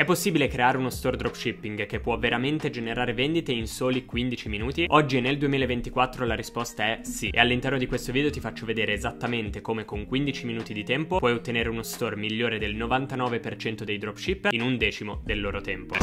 È possibile creare uno store dropshipping che può veramente generare vendite in soli 15 minuti? Oggi nel 2024 la risposta è sì e all'interno di questo video ti faccio vedere esattamente come con 15 minuti di tempo puoi ottenere uno store migliore del 99% dei dropshipper in un decimo del loro tempo.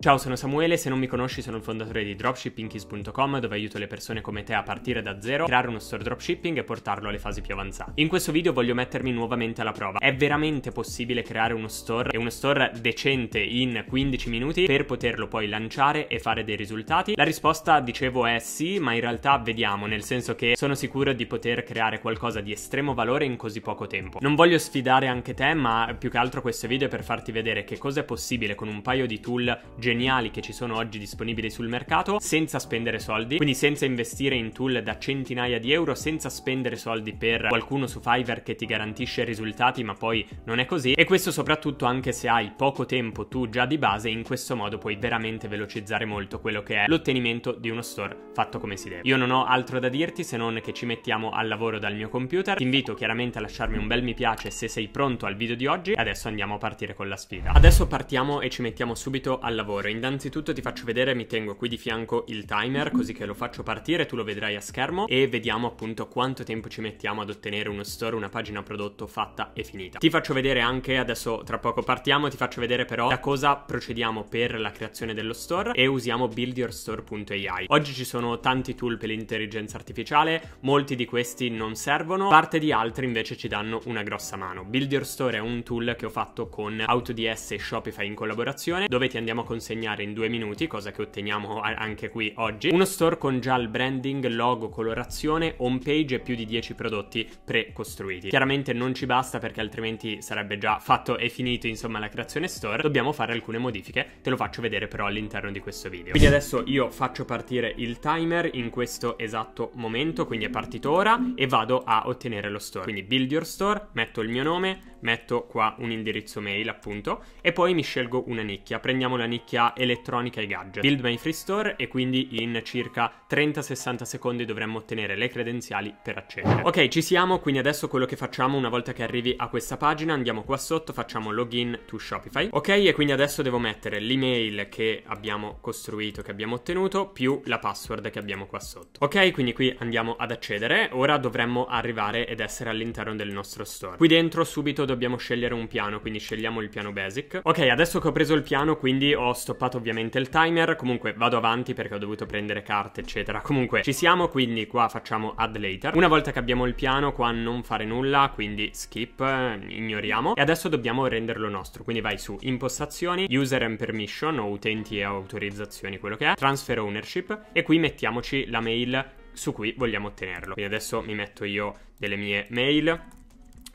Ciao, sono Samuele, se non mi conosci sono il fondatore di dropshippingkeys.com dove aiuto le persone come te a partire da zero, creare uno store dropshipping e portarlo alle fasi più avanzate. In questo video voglio mettermi nuovamente alla prova. È veramente possibile creare uno store e uno store decente in 15 minuti per poterlo poi lanciare e fare dei risultati? La risposta, dicevo, è sì, ma in realtà vediamo, nel senso che sono sicuro di poter creare qualcosa di estremo valore in così poco tempo. Non voglio sfidare anche te, ma più che altro questo video è per farti vedere che cosa è possibile con un paio di tool geniali che ci sono oggi disponibili sul mercato senza spendere soldi, quindi senza investire in tool da centinaia di euro, senza spendere soldi per qualcuno su Fiverr che ti garantisce risultati, ma poi non è così. E questo soprattutto anche se hai poco tempo tu già di base, in questo modo puoi veramente velocizzare molto quello che è l'ottenimento di uno store fatto come si deve. Io non ho altro da dirti se non che ci mettiamo al lavoro dal mio computer. Ti invito chiaramente a lasciarmi un bel mi piace se sei pronto al video di oggi e adesso andiamo a partire con la sfida. Adesso partiamo e ci mettiamo subito al lavoro lavoro. Innanzitutto ti faccio vedere, mi tengo qui di fianco il timer mhm. così che lo faccio partire, tu lo vedrai a schermo e vediamo appunto quanto tempo ci mettiamo ad ottenere uno store, una pagina prodotto fatta e finita. Ti faccio vedere anche, adesso tra poco partiamo, ti faccio vedere però da cosa procediamo per la creazione dello store e usiamo buildyourstore.ai. Oggi ci sono tanti tool per l'intelligenza artificiale, molti di questi non servono, parte di altri invece ci danno una grossa mano. Build Your Store è un tool che ho fatto con AutoDS e Shopify in collaborazione dove ti andiamo a consigliare consegnare in due minuti, cosa che otteniamo anche qui oggi. Uno store con già il branding, logo, colorazione, home page e più di 10 prodotti pre-costruiti. Chiaramente non ci basta perché altrimenti sarebbe già fatto e finito insomma la creazione store, dobbiamo fare alcune modifiche, te lo faccio vedere però all'interno di questo video. Quindi adesso io faccio partire il timer in questo esatto momento, quindi è partito ora e vado a ottenere lo store. Quindi build your store, metto il mio nome, metto qua un indirizzo mail appunto e poi mi scelgo una nicchia, prendiamo la nicchia elettronica e gadget, build my free store e quindi in circa 30-60 secondi dovremmo ottenere le credenziali per accedere. Ok ci siamo quindi adesso quello che facciamo una volta che arrivi a questa pagina andiamo qua sotto facciamo login to Shopify ok e quindi adesso devo mettere l'email che abbiamo costruito che abbiamo ottenuto più la password che abbiamo qua sotto ok quindi qui andiamo ad accedere ora dovremmo arrivare ed essere all'interno del nostro store qui dentro subito dobbiamo scegliere un piano, quindi scegliamo il piano basic. Ok, adesso che ho preso il piano, quindi ho stoppato ovviamente il timer, comunque vado avanti perché ho dovuto prendere carte, eccetera. Comunque ci siamo, quindi qua facciamo add later. Una volta che abbiamo il piano, qua non fare nulla, quindi skip, ignoriamo. E adesso dobbiamo renderlo nostro, quindi vai su impostazioni, user and permission o utenti e autorizzazioni, quello che è, transfer ownership e qui mettiamoci la mail su cui vogliamo ottenerlo. Quindi adesso mi metto io delle mie mail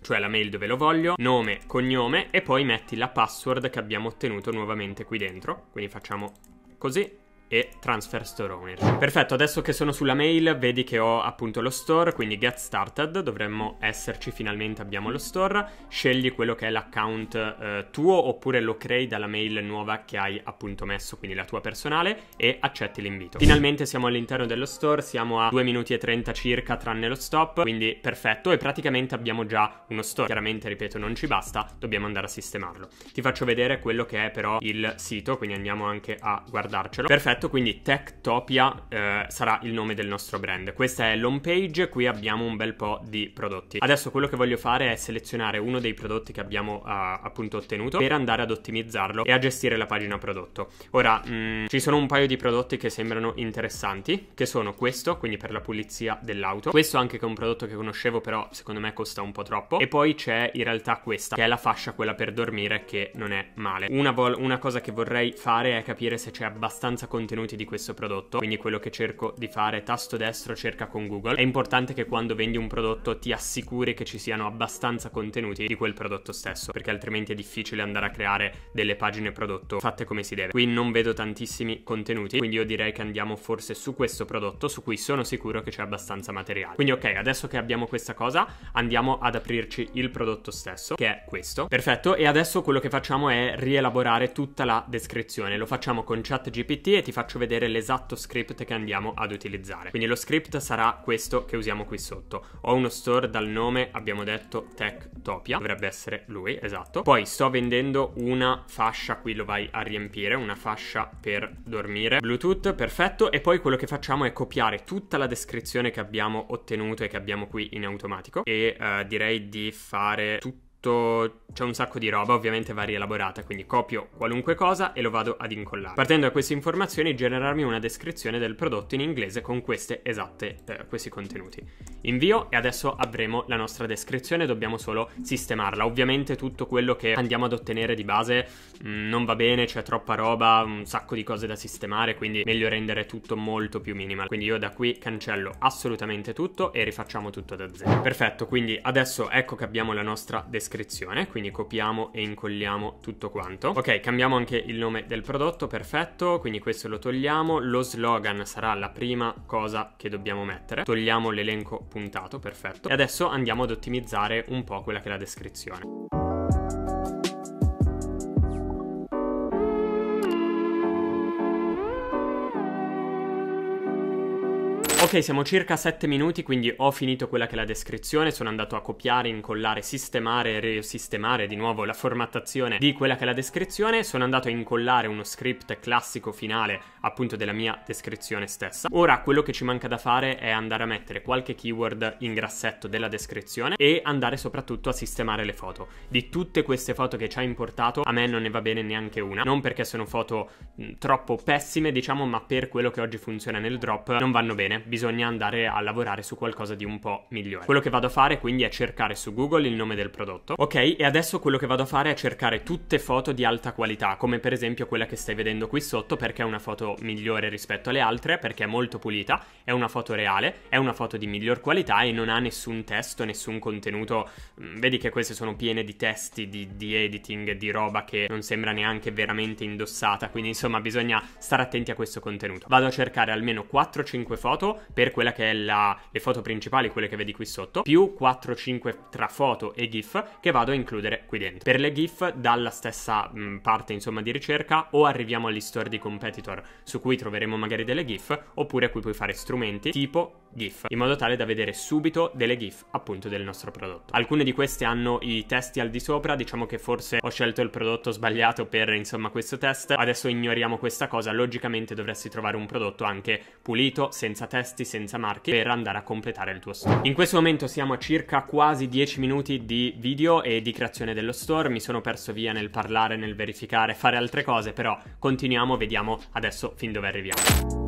cioè la mail dove lo voglio, nome, cognome e poi metti la password che abbiamo ottenuto nuovamente qui dentro. Quindi facciamo così e transfer store Owner. Perfetto, adesso che sono sulla mail vedi che ho appunto lo store, quindi get started, dovremmo esserci finalmente, abbiamo lo store, scegli quello che è l'account eh, tuo oppure lo crei dalla mail nuova che hai appunto messo, quindi la tua personale e accetti l'invito. Finalmente siamo all'interno dello store, siamo a 2 minuti e 30 circa tranne lo stop, quindi perfetto e praticamente abbiamo già uno store. Chiaramente, ripeto, non ci basta, dobbiamo andare a sistemarlo. Ti faccio vedere quello che è però il sito, quindi andiamo anche a guardarcelo. Perfetto detto, quindi Techtopia eh, sarà il nome del nostro brand. Questa è l'home page, qui abbiamo un bel po' di prodotti. Adesso quello che voglio fare è selezionare uno dei prodotti che abbiamo eh, appunto ottenuto per andare ad ottimizzarlo e a gestire la pagina prodotto. Ora, mh, mm, ci sono un paio di prodotti che sembrano interessanti, che sono questo, quindi per la pulizia dell'auto, questo anche che è un prodotto che conoscevo però secondo me costa un po' troppo, e poi c'è in realtà questa, che è la fascia quella per dormire che non è male. Una, una cosa che vorrei fare è capire se c'è abbastanza contenuto contenuti di questo prodotto, quindi quello che cerco di fare tasto destro cerca con Google, è importante che quando vendi un prodotto ti assicuri che ci siano abbastanza contenuti di quel prodotto stesso, perché altrimenti è difficile andare a creare delle pagine prodotto fatte come si deve. Qui non vedo tantissimi contenuti, quindi io direi che andiamo forse su questo prodotto su cui sono sicuro che c'è abbastanza materiale. Quindi ok, adesso che abbiamo questa cosa, andiamo ad aprirci il prodotto stesso, che è questo. Perfetto, e adesso quello che facciamo è rielaborare tutta la descrizione. Lo facciamo con ChatGPT e ti faccio faccio vedere l'esatto script che andiamo ad utilizzare. Quindi lo script sarà questo che usiamo qui sotto. Ho uno store dal nome, abbiamo detto Techtopia, dovrebbe essere lui, esatto. Poi sto vendendo una fascia, qui lo vai a riempire, una fascia per dormire. Bluetooth, perfetto. E poi quello che facciamo è copiare tutta la descrizione che abbiamo ottenuto e che abbiamo qui in automatico e eh, direi di fare tutto tutto, c'è un sacco di roba, ovviamente va rielaborata, quindi copio qualunque cosa e lo vado ad incollare. Partendo da queste informazioni generarmi una descrizione del prodotto in inglese con queste esatte, eh, questi contenuti. Invio e adesso avremo la nostra descrizione, dobbiamo solo sistemarla. Ovviamente tutto quello che andiamo ad ottenere di base mh, mm, non va bene, c'è troppa roba, un sacco di cose da sistemare, quindi meglio rendere tutto molto più minimal. Quindi io da qui cancello assolutamente tutto e rifacciamo tutto da zero. Perfetto, quindi adesso ecco che abbiamo la nostra descrizione descrizione, quindi copiamo e incolliamo tutto quanto. Ok, cambiamo anche il nome del prodotto, perfetto, quindi questo lo togliamo, lo slogan sarà la prima cosa che dobbiamo mettere, togliamo l'elenco puntato, perfetto, e adesso andiamo ad ottimizzare un po' quella che è la descrizione. Ok, siamo circa 7 minuti, quindi ho finito quella che è la descrizione, sono andato a copiare, incollare, sistemare e risistemare di nuovo la formattazione di quella che è la descrizione, sono andato a incollare uno script classico finale appunto della mia descrizione stessa. Ora quello che ci manca da fare è andare a mettere qualche keyword in grassetto della descrizione e andare soprattutto a sistemare le foto. Di tutte queste foto che ci ha importato, a me non ne va bene neanche una, non perché sono foto mh, troppo pessime diciamo, ma per quello che oggi funziona nel drop non vanno bene bisogna andare a lavorare su qualcosa di un po' migliore. Quello che vado a fare quindi è cercare su Google il nome del prodotto. Ok, e adesso quello che vado a fare è cercare tutte foto di alta qualità, come per esempio quella che stai vedendo qui sotto perché è una foto migliore rispetto alle altre, perché è molto pulita, è una foto reale, è una foto di miglior qualità e non ha nessun testo, nessun contenuto. Mm, vedi che queste sono piene di testi, di, di editing, di roba che non sembra neanche veramente indossata, quindi insomma bisogna stare attenti a questo contenuto. Vado a cercare almeno 4-5 foto per quella che è la, le foto principali, quelle che vedi qui sotto, più 4-5 tra foto e GIF che vado a includere qui dentro. Per le GIF dalla stessa mh, mm, parte insomma di ricerca o arriviamo all'history di competitor su cui troveremo magari delle GIF oppure qui puoi fare strumenti tipo GIF in modo tale da vedere subito delle GIF appunto del nostro prodotto. Alcune di queste hanno i testi al di sopra, diciamo che forse ho scelto il prodotto sbagliato per insomma questo test, adesso ignoriamo questa cosa, logicamente dovresti trovare un prodotto anche pulito, senza test testi senza marchi per andare a completare il tuo store. In questo momento siamo a circa quasi 10 minuti di video e di creazione dello store, mi sono perso via nel parlare, nel verificare, fare altre cose, però continuiamo, vediamo adesso fin dove arriviamo.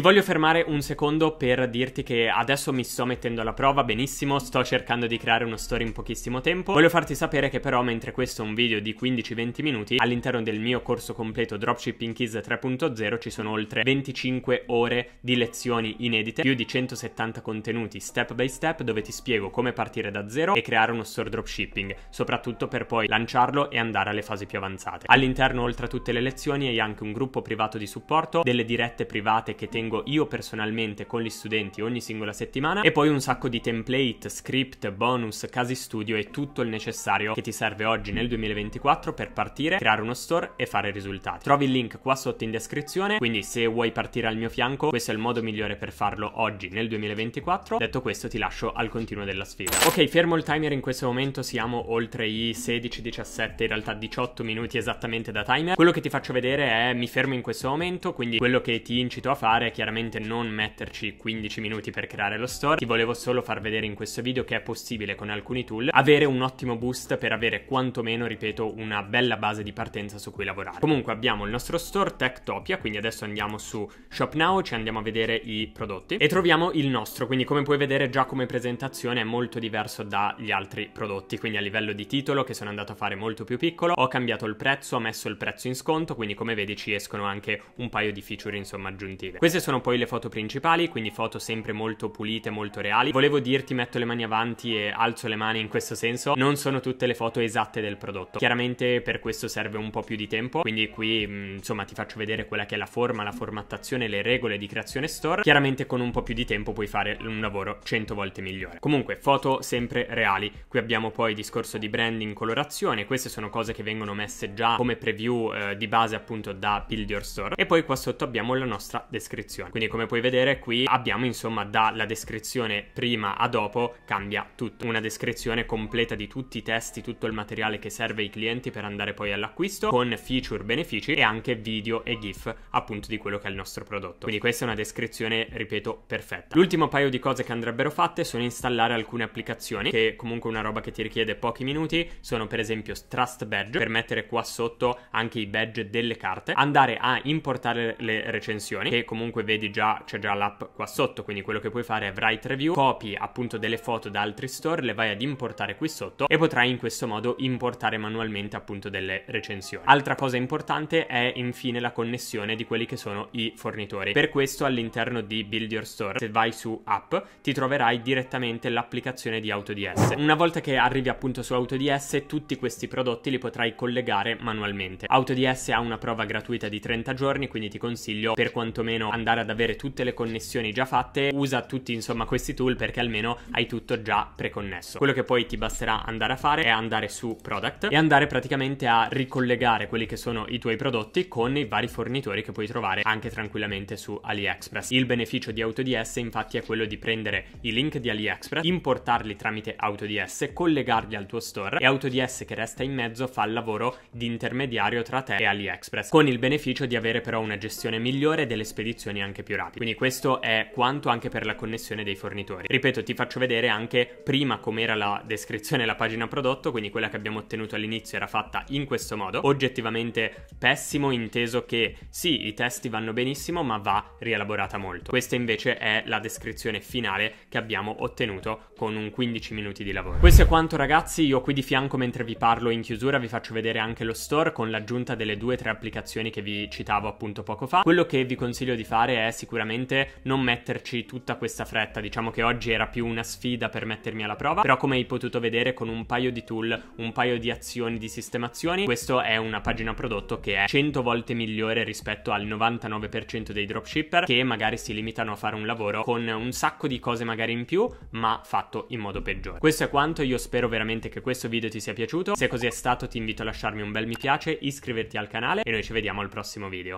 Ti voglio fermare un secondo per dirti che adesso mi sto mettendo alla prova benissimo, sto cercando di creare uno story in pochissimo tempo. Voglio farti sapere che però mentre questo è un video di 15-20 minuti, all'interno del mio corso completo Dropshipping Kids 3.0 ci sono oltre 25 ore di lezioni inedite, più di 170 contenuti step by step dove ti spiego come partire da zero e creare uno store dropshipping, soprattutto per poi lanciarlo e andare alle fasi più avanzate. All'interno oltre a tutte le lezioni hai anche un gruppo privato di supporto, delle dirette private che tengo aggiungo io personalmente con gli studenti ogni singola settimana e poi un sacco di template, script, bonus, casi studio e tutto il necessario che ti serve oggi nel 2024 per partire, creare uno store e fare risultati. Trovi il link qua sotto in descrizione, quindi se vuoi partire al mio fianco questo è il modo migliore per farlo oggi nel 2024. Detto questo ti lascio al continuo della sfida. Ok, fermo il timer in questo momento, siamo oltre i 16, 17, in realtà 18 minuti esattamente da timer. Quello che ti faccio vedere è mi fermo in questo momento, quindi quello che ti incito a fare è che chiaramente non metterci 15 minuti per creare lo store, ti volevo solo far vedere in questo video che è possibile con alcuni tool avere un ottimo boost per avere quantomeno, ripeto, una bella base di partenza su cui lavorare. Comunque abbiamo il nostro store Techtopia, quindi adesso andiamo su Shop Now, ci andiamo a vedere i prodotti e troviamo il nostro, quindi come puoi vedere già come presentazione è molto diverso dagli altri prodotti, quindi a livello di titolo che sono andato a fare molto più piccolo, ho cambiato il prezzo, ho messo il prezzo in sconto, quindi come vedi ci escono anche un paio di feature insomma aggiuntive. Queste sono sono poi le foto principali, quindi foto sempre molto pulite, molto reali. Volevo dirti metto le mani avanti e alzo le mani in questo senso, non sono tutte le foto esatte del prodotto. Chiaramente per questo serve un po' più di tempo, quindi qui mm, insomma ti faccio vedere quella che è la forma, la formattazione, le regole di creazione store. Chiaramente con un po' più di tempo puoi fare un lavoro 100 volte migliore. Comunque foto sempre reali. Qui abbiamo poi discorso di branding, colorazione, queste sono cose che vengono messe già come preview eh, di base appunto da Build Your Store e poi qua sotto abbiamo la nostra descrizione descrizione. Quindi come puoi vedere qui abbiamo insomma dalla descrizione prima a dopo cambia tutto. Una descrizione completa di tutti i testi, tutto il materiale che serve ai clienti per andare poi all'acquisto con feature, benefici e anche video e GIF appunto di quello che è il nostro prodotto. Quindi questa è una descrizione, ripeto, perfetta. L'ultimo paio di cose che andrebbero fatte sono installare alcune applicazioni che comunque una roba che ti richiede pochi minuti sono per esempio Trust Badge per mettere qua sotto anche i badge delle carte, andare a importare le recensioni che comunque comunque vedi già, c'è già l'app qua sotto, quindi quello che puoi fare è write review, copi appunto delle foto da altri store, le vai ad importare qui sotto e potrai in questo modo importare manualmente appunto delle recensioni. Altra cosa importante è infine la connessione di quelli che sono i fornitori. Per questo all'interno di Build Your Store, se vai su app, ti troverai direttamente l'applicazione di AutoDS. Una volta che arrivi appunto su AutoDS, tutti questi prodotti li potrai collegare manualmente. AutoDS ha una prova gratuita di 30 giorni, quindi ti consiglio per quantomeno andare andare ad avere tutte le connessioni già fatte, usa tutti insomma questi tool perché almeno hai tutto già preconnesso. Quello che poi ti basterà andare a fare è andare su product e andare praticamente a ricollegare quelli che sono i tuoi prodotti con i vari fornitori che puoi trovare anche tranquillamente su AliExpress. Il beneficio di AutoDS infatti è quello di prendere i link di AliExpress, importarli tramite AutoDS, collegarli al tuo store e AutoDS che resta in mezzo fa il lavoro di intermediario tra te e AliExpress con il beneficio di avere però una gestione migliore delle spedizioni connessioni anche più rapidi. Quindi questo è quanto anche per la connessione dei fornitori. Ripeto, ti faccio vedere anche prima com'era la descrizione la pagina prodotto, quindi quella che abbiamo ottenuto all'inizio era fatta in questo modo, oggettivamente pessimo inteso che sì, i testi vanno benissimo, ma va rielaborata molto. Questa invece è la descrizione finale che abbiamo ottenuto con un 15 minuti di lavoro. Questo è quanto ragazzi, io qui di fianco mentre vi parlo in chiusura vi faccio vedere anche lo store con l'aggiunta delle due o tre applicazioni che vi citavo appunto poco fa. Quello che vi consiglio di fare fare è sicuramente non metterci tutta questa fretta, diciamo che oggi era più una sfida per mettermi alla prova, però come hai potuto vedere con un paio di tool, un paio di azioni, di sistemazioni, questa è una pagina prodotto che è 100 volte migliore rispetto al 99% dei dropshipper che magari si limitano a fare un lavoro con un sacco di cose magari in più, ma fatto in modo peggiore. Questo è quanto, io spero veramente che questo video ti sia piaciuto, se così è stato ti invito a lasciarmi un bel mi piace, iscriverti al canale e noi ci vediamo al prossimo video.